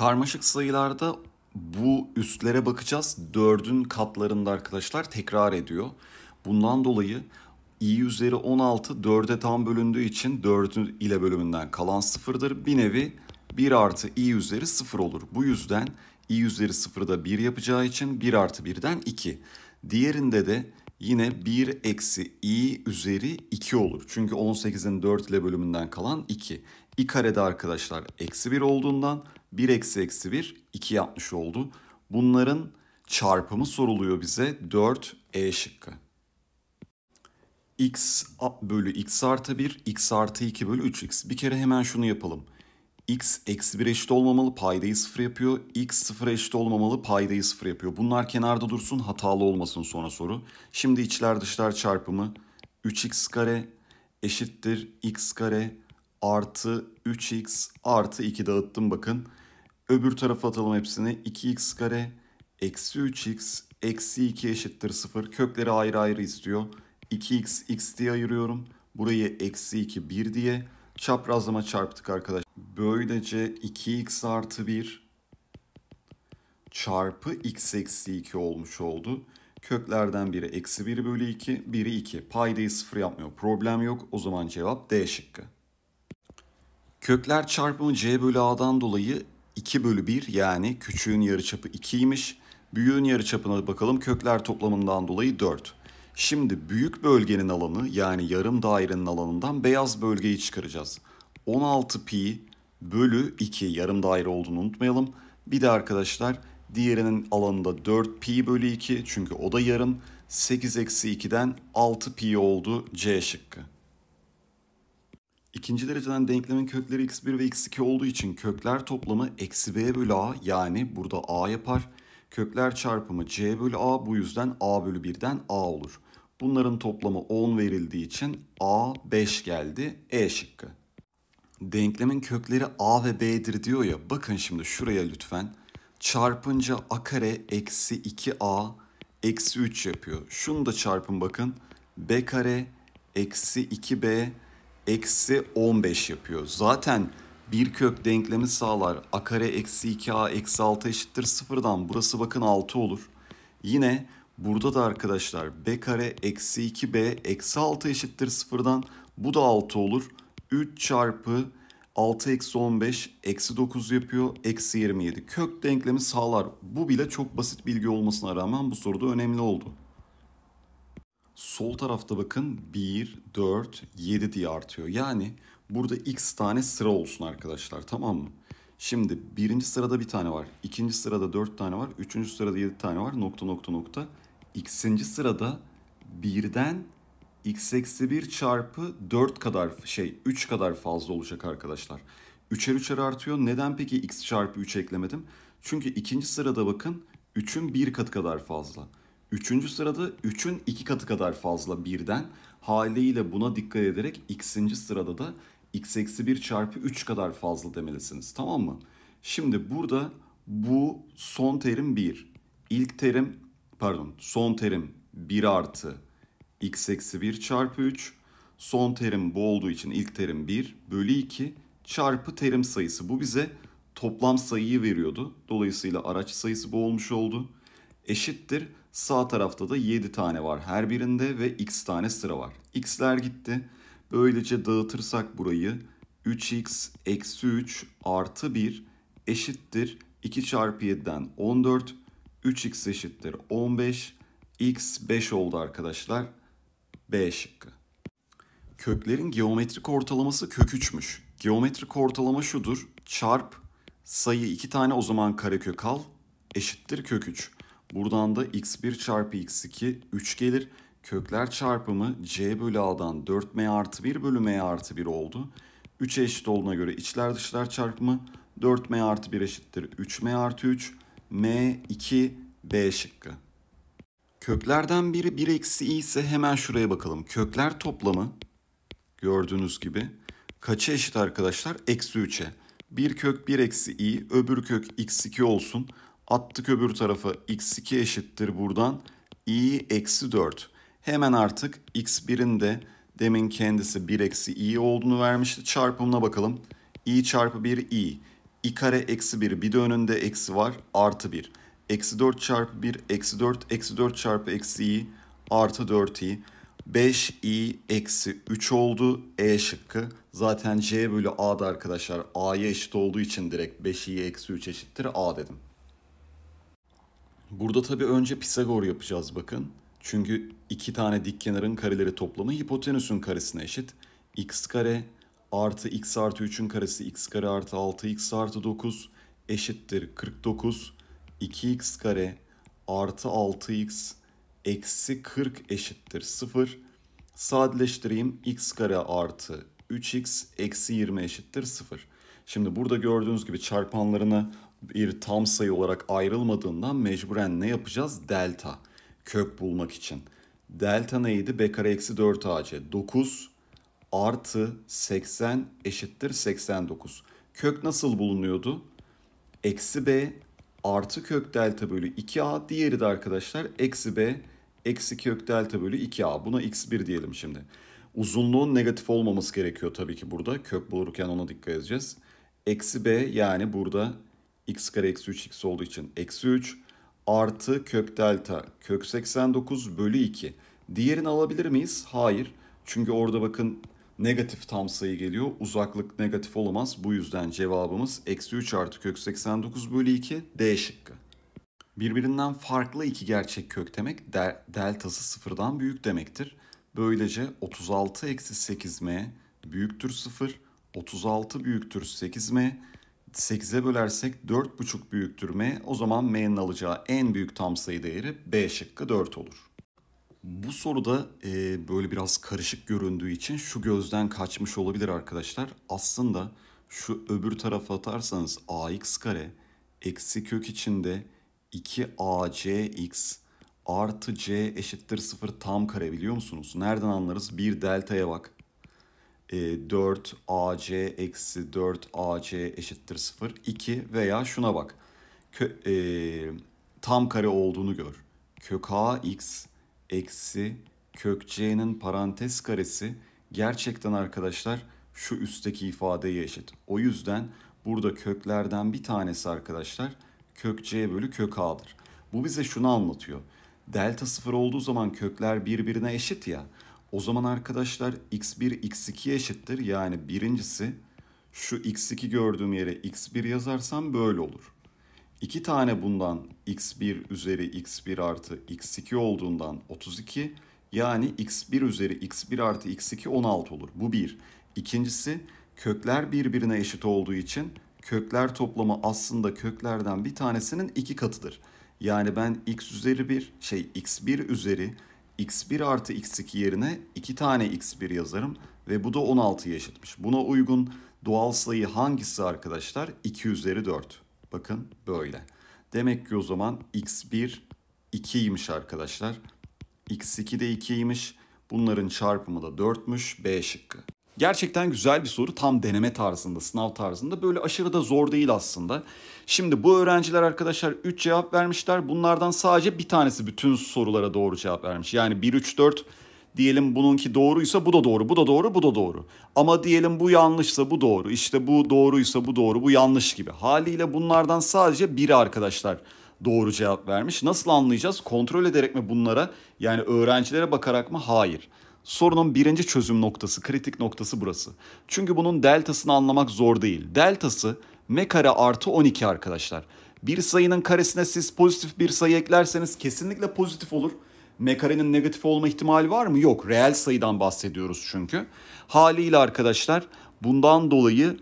Karmaşık sayılarda bu üstlere bakacağız. Dördün katlarında arkadaşlar tekrar ediyor. Bundan dolayı i üzeri 16 4'e tam bölündüğü için 4 ile bölümünden kalan sıfırdır. Bir nevi 1 artı i üzeri 0 olur. Bu yüzden i üzeri 0'da 1 yapacağı için 1 artı 1'den 2. Diğerinde de yine 1 eksi i üzeri 2 olur. Çünkü 18'in 4 ile bölümünden kalan 2. i karede arkadaşlar eksi 1 olduğundan 1 eksi eksi 1 2 yapmış oldu. Bunların çarpımı soruluyor bize 4 e şıkkı. x bölü x artı 1, x artı 2 bölü 3x. Bir kere hemen şunu yapalım x eksi 1 eşit olmamalı paydayı 0 yapıyor. x 0 eşit olmamalı paydayı 0 yapıyor. Bunlar kenarda dursun hatalı olmasın sonra soru. Şimdi içler dışlar çarpımı 3x kare eşittir x kare artı 3x artı 2 dağıttım bakın. Öbür tarafa atalım hepsini 2x kare eksi 3x eksi 2 eşittir 0. Kökleri ayrı ayrı istiyor. 2x x diye ayırıyorum. Burayı eksi 2 1 diye çaprazlama çarptık arkadaşlar. Böylece 2x artı 1 çarpı x eksi 2 olmuş oldu. Köklerden biri eksi 1 bölü 2, biri 2. Paydayı 0 yapmıyor. Problem yok. O zaman cevap D şıkkı. Kökler çarpımı C bölü A'dan dolayı 2 bölü 1 yani küçüğün yarıçapı 2'ymiş. Büyüğün yarıçapına bakalım kökler toplamından dolayı 4. Şimdi büyük bölgenin alanı yani yarım dairenin alanından beyaz bölgeyi çıkaracağız. 16 pi bölü 2 yarım daire olduğunu unutmayalım. Bir de arkadaşlar diğerinin alanında 4 pi bölü 2 çünkü o da yarım. 8 eksi 2'den 6 pi oldu C şıkkı. İkinci dereceden denklemin kökleri x1 ve x2 olduğu için kökler toplamı eksi b bölü a yani burada a yapar. Kökler çarpımı c bölü a bu yüzden a bölü 1'den a olur. Bunların toplamı 10 verildiği için a 5 geldi E şıkkı denklemin kökleri a ve b'dir diyor ya. Bakın şimdi şuraya lütfen. Çarpınca a kare eksi 2a eksi 3 yapıyor. Şunu da çarpın bakın. b kare eksi 2b eksi 15 yapıyor. Zaten bir kök denklemi sağlar. a kare eksi 2a eksi 6 eşittir sıfırdan. Burası bakın 6 olur. Yine burada da arkadaşlar b kare eksi 2b eksi 6 eşittir sıfırdan. Bu da 6 olur. 3 çarpı 6 eksi 15 eksi 9 yapıyor. Eksi 27. Kök denklemi sağlar. Bu bile çok basit bilgi olmasına rağmen bu soruda önemli oldu. Sol tarafta bakın 1, 4, 7 diye artıyor. Yani burada x tane sıra olsun arkadaşlar tamam mı? Şimdi birinci sırada bir tane var. ikinci sırada 4 tane var. Üçüncü sırada 7 tane var. Nokta nokta nokta. X'inci sırada birden x eksi 1 çarpı 4 kadar şey 3 kadar fazla olacak arkadaşlar. 3'er 3'er artıyor. Neden peki x çarpı 3 eklemedim? Çünkü ikinci sırada bakın 3'ün 1 katı kadar fazla. Üçüncü sırada 3'ün 2 katı kadar fazla birden. Haliyle buna dikkat ederek x'inci sırada da x eksi 1 çarpı 3 kadar fazla demelisiniz. Tamam mı? Şimdi burada bu son terim 1. İlk terim pardon son terim 1 artı x eksi 1 çarpı 3. Son terim bu olduğu için ilk terim 1 bölü 2 çarpı terim sayısı. Bu bize toplam sayıyı veriyordu. Dolayısıyla araç sayısı bu olmuş oldu. Eşittir. Sağ tarafta da 7 tane var her birinde ve x tane sıra var. x'ler gitti. Böylece dağıtırsak burayı 3x eksi 3 artı 1 eşittir 2 çarpı 7'den 14, 3x eşittir 15, x 5 oldu arkadaşlar. B şıkkı. Köklerin geometrik ortalaması kök 3'müş. Geometrik ortalama şudur. Çarp sayı 2 tane o zaman karekök al eşittir kök 3. Buradan da x1 çarpı x2 3 gelir. Kökler çarpımı c bölü a'dan 4m artı 1 bölü m artı 1 oldu. 3'e eşit olduğuna göre içler dışlar çarpımı 4m artı 1 eşittir 3m artı 3. m 2 b şıkkı. Köklerden biri 1 eksi i ise hemen şuraya bakalım. Kökler toplamı gördüğünüz gibi kaça eşit arkadaşlar? Eksi 3'e. Bir kök 1 eksi i, öbür kök x2 olsun. Attık öbür tarafa x2 eşittir buradan i eksi 4. Hemen artık x1'in de demin kendisi 1 eksi i olduğunu vermişti. Çarpımına bakalım. i çarpı 1 i. i kare eksi 1 bir de önünde eksi var artı 1 eksi 4 çarpı 1 eksi 4 eksi 4 çarpı eksi i artı 4i 5i eksi 3 oldu e şıkkı. Zaten c bölü a da arkadaşlar a'ya eşit olduğu için direkt 5i eksi 3 eşittir a dedim. Burada tabii önce Pisagor yapacağız bakın. Çünkü iki tane dik kenarın kareleri toplamı hipotenüsün karesine eşit. x kare artı x artı 3'ün karesi x kare artı 6 x artı 9 eşittir 49. 2x kare artı 6x eksi 40 eşittir 0. Sadeleştireyim x kare artı 3x eksi 20 eşittir 0. Şimdi burada gördüğünüz gibi çarpanlarına bir tam sayı olarak ayrılmadığından mecburen ne yapacağız? Delta kök bulmak için. Delta neydi? B kare eksi 4 AC. 9 artı 80 eşittir 89. Kök nasıl bulunuyordu? Eksi B artı kök delta bölü 2a. Diğeri de arkadaşlar eksi b eksi kök delta bölü 2a. Buna x1 diyelim şimdi. Uzunluğun negatif olmaması gerekiyor tabii ki burada. Kök bulurken ona dikkat edeceğiz. Eksi b yani burada x kare eksi 3x olduğu için eksi 3 artı kök delta kök 89 bölü 2. Diğerini alabilir miyiz? Hayır. Çünkü orada bakın negatif tam sayı geliyor. Uzaklık negatif olamaz. Bu yüzden cevabımız eksi 3 artı kök 89 bölü 2 D şıkkı. Birbirinden farklı iki gerçek kök demek de deltası sıfırdan büyük demektir. Böylece 36 eksi 8m büyüktür 0, 36 büyüktür 8m, 8'e bölersek 4,5 büyüktür m, o zaman m'nin alacağı en büyük tam sayı değeri b şıkkı 4 olur. Bu soruda e, böyle biraz karışık göründüğü için şu gözden kaçmış olabilir arkadaşlar. Aslında şu öbür tarafa atarsanız ax kare eksi kök içinde 2acx artı c eşittir 0 tam kare biliyor musunuz? Nereden anlarız? Bir deltaya bak. E, 4ac eksi 4ac eşittir 0. 2 veya şuna bak. Kö, e, tam kare olduğunu gör. Kök ax eksi kök c'nin parantez karesi gerçekten arkadaşlar şu üstteki ifadeye eşit. O yüzden burada köklerden bir tanesi arkadaşlar kök c bölü kök a'dır. Bu bize şunu anlatıyor. Delta sıfır olduğu zaman kökler birbirine eşit ya. O zaman arkadaşlar x1 x2 eşittir. Yani birincisi şu x2 gördüğüm yere x1 yazarsam böyle olur. 2 tane bundan x1 üzeri x1 artı x2 olduğundan 32 yani x1 üzeri x1 artı x2 16 olur. Bu bir. İkincisi kökler birbirine eşit olduğu için kökler toplamı aslında köklerden bir tanesinin iki katıdır. Yani ben x üzeri 1 şey x1 üzeri x1 artı x2 yerine 2 tane x1 yazarım ve bu da 16'ya eşitmiş. Buna uygun doğal sayı hangisi arkadaşlar? 2 üzeri 4. Bakın böyle. Demek ki o zaman x1 2'ymiş arkadaşlar. x2 de 2'ymiş. Bunların çarpımı da 4'müş. B şıkkı. Gerçekten güzel bir soru. Tam deneme tarzında, sınav tarzında. Böyle aşırı da zor değil aslında. Şimdi bu öğrenciler arkadaşlar 3 cevap vermişler. Bunlardan sadece bir tanesi bütün sorulara doğru cevap vermiş. Yani 1, 3, 4 diyelim bununki doğruysa bu da doğru, bu da doğru, bu da doğru. Ama diyelim bu yanlışsa bu doğru, işte bu doğruysa bu doğru, bu yanlış gibi. Haliyle bunlardan sadece biri arkadaşlar doğru cevap vermiş. Nasıl anlayacağız? Kontrol ederek mi bunlara yani öğrencilere bakarak mı? Hayır. Sorunun birinci çözüm noktası, kritik noktası burası. Çünkü bunun deltasını anlamak zor değil. Deltası m kare artı 12 arkadaşlar. Bir sayının karesine siz pozitif bir sayı eklerseniz kesinlikle pozitif olur. Mekare'nin negatif olma ihtimali var mı? Yok. Reel sayıdan bahsediyoruz çünkü. Haliyle arkadaşlar bundan dolayı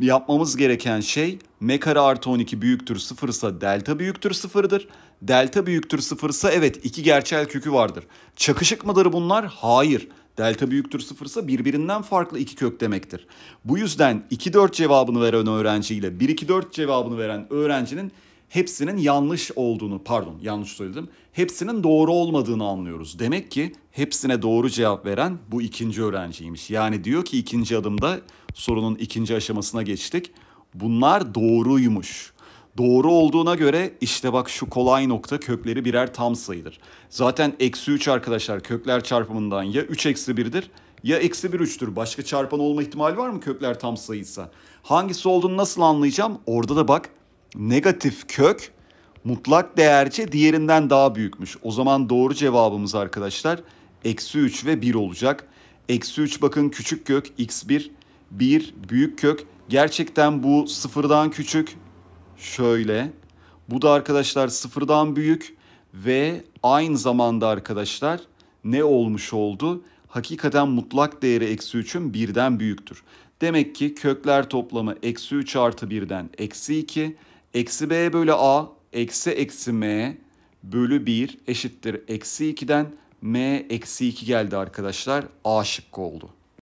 yapmamız gereken şey Mekare artı 12 büyüktür 0 ise delta büyüktür 0'dır. Delta büyüktür 0 ise evet iki gerçel kökü vardır. Çakışık mıdır bunlar? Hayır. Delta büyüktür 0 ise birbirinden farklı iki kök demektir. Bu yüzden 2-4 cevabını veren öğrenciyle 1-2-4 cevabını veren öğrencinin hepsinin yanlış olduğunu, pardon yanlış söyledim, hepsinin doğru olmadığını anlıyoruz. Demek ki hepsine doğru cevap veren bu ikinci öğrenciymiş. Yani diyor ki ikinci adımda sorunun ikinci aşamasına geçtik. Bunlar doğruymuş. Doğru olduğuna göre işte bak şu kolay nokta kökleri birer tam sayıdır. Zaten eksi 3 arkadaşlar kökler çarpımından ya 3 eksi 1'dir ya eksi 1 3'tür. Başka çarpan olma ihtimali var mı kökler tam sayıysa? Hangisi olduğunu nasıl anlayacağım? Orada da bak negatif kök mutlak değerce diğerinden daha büyükmüş. O zaman doğru cevabımız arkadaşlar eksi 3 ve 1 olacak. Eksi 3 bakın küçük kök x1, 1 büyük kök. Gerçekten bu sıfırdan küçük şöyle. Bu da arkadaşlar sıfırdan büyük ve aynı zamanda arkadaşlar ne olmuş oldu? Hakikaten mutlak değeri eksi 3'ün birden büyüktür. Demek ki kökler toplamı eksi 3 artı birden eksi 2 Eksi b bölü a eksi eksi m bölü 1 eşittir eksi 2'den m eksi 2 geldi arkadaşlar. A şıkkı oldu.